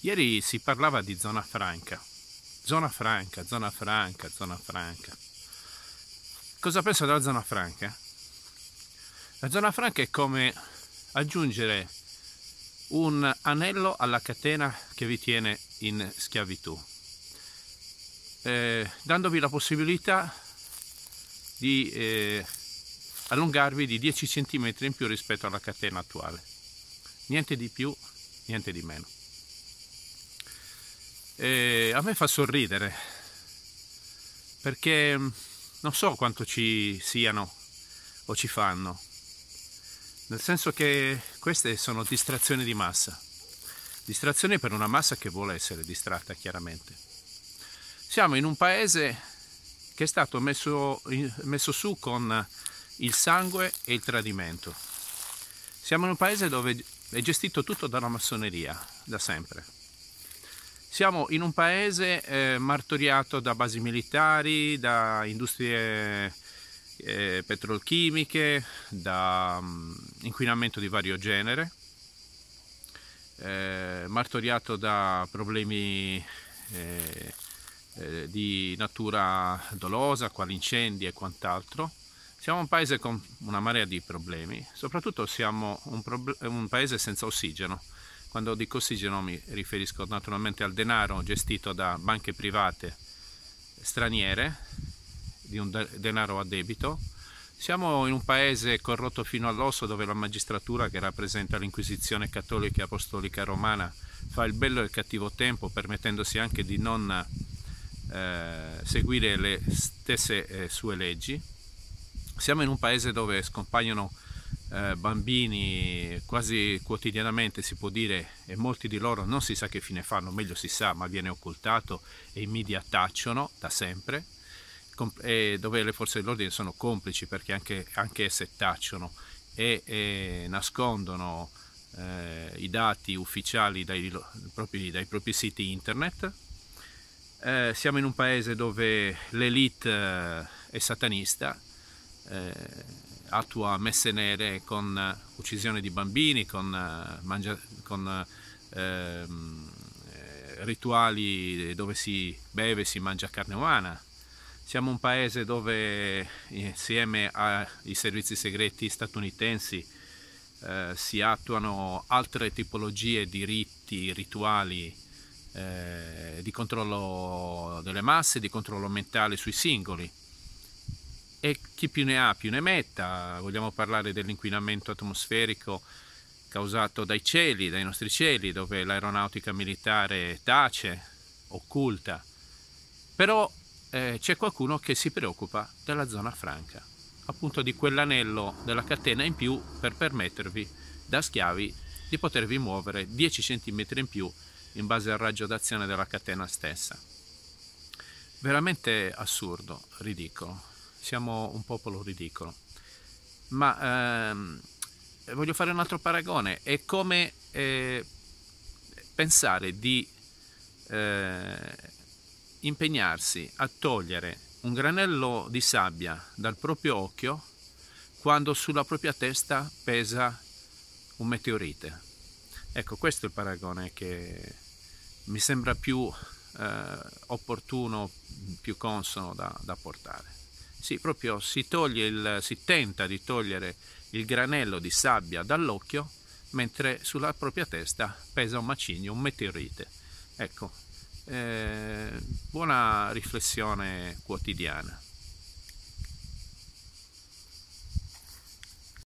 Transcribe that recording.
Ieri si parlava di zona franca, zona franca, zona franca, zona franca. Cosa penso della zona franca? La zona franca è come aggiungere un anello alla catena che vi tiene in schiavitù, eh, dandovi la possibilità di eh, allungarvi di 10 cm in più rispetto alla catena attuale. Niente di più, niente di meno. E a me fa sorridere perché mm, non so quanto ci siano o ci fanno, nel senso che queste sono distrazioni di massa, distrazioni per una massa che vuole essere distratta chiaramente. Siamo in un paese che è stato messo, messo su con il sangue e il tradimento. Siamo in un paese dove è gestito tutto dalla massoneria, da sempre siamo in un paese eh, martoriato da basi militari, da industrie eh, petrolchimiche, da um, inquinamento di vario genere, eh, martoriato da problemi eh, eh, di natura dolosa, quali incendi e quant'altro. Siamo un paese con una marea di problemi, soprattutto siamo un, un paese senza ossigeno. Quando dico ossigeno mi riferisco naturalmente al denaro gestito da banche private straniere, di un denaro a debito. Siamo in un paese corrotto fino all'osso dove la magistratura che rappresenta l'Inquisizione cattolica e apostolica romana fa il bello e il cattivo tempo permettendosi anche di non eh, seguire le stesse eh, sue leggi. Siamo in un paese dove scompaiono eh, bambini quasi quotidianamente si può dire e molti di loro non si sa che fine fanno, meglio si sa ma viene occultato e i media tacciono da sempre dove le forze dell'ordine sono complici perché anche, anche esse tacciono e, e nascondono eh, i dati ufficiali dai, propri, dai propri siti internet. Eh, siamo in un paese dove l'elite eh, è satanista, eh, attua messe nere con eh, uccisione di bambini, con, eh, mangia, con eh, ehm, eh, rituali dove si beve e si mangia carne umana. Siamo un paese dove insieme ai servizi segreti statunitensi eh, si attuano altre tipologie di riti, rituali eh, di controllo delle masse, di controllo mentale sui singoli e chi più ne ha più ne metta. Vogliamo parlare dell'inquinamento atmosferico causato dai cieli, dai nostri cieli, dove l'aeronautica militare tace, occulta. Però eh, c'è qualcuno che si preoccupa della zona franca, appunto di quell'anello della catena in più per permettervi da schiavi di potervi muovere 10 cm in più in base al raggio d'azione della catena stessa. Veramente assurdo, ridicolo siamo un popolo ridicolo. Ma ehm, voglio fare un altro paragone, è come eh, pensare di eh, impegnarsi a togliere un granello di sabbia dal proprio occhio quando sulla propria testa pesa un meteorite. Ecco, questo è il paragone che mi sembra più eh, opportuno, più consono da, da portare. Sì, proprio si, il, si tenta di togliere il granello di sabbia dall'occhio mentre sulla propria testa pesa un macigno, un meteorite. Ecco, eh, buona riflessione quotidiana.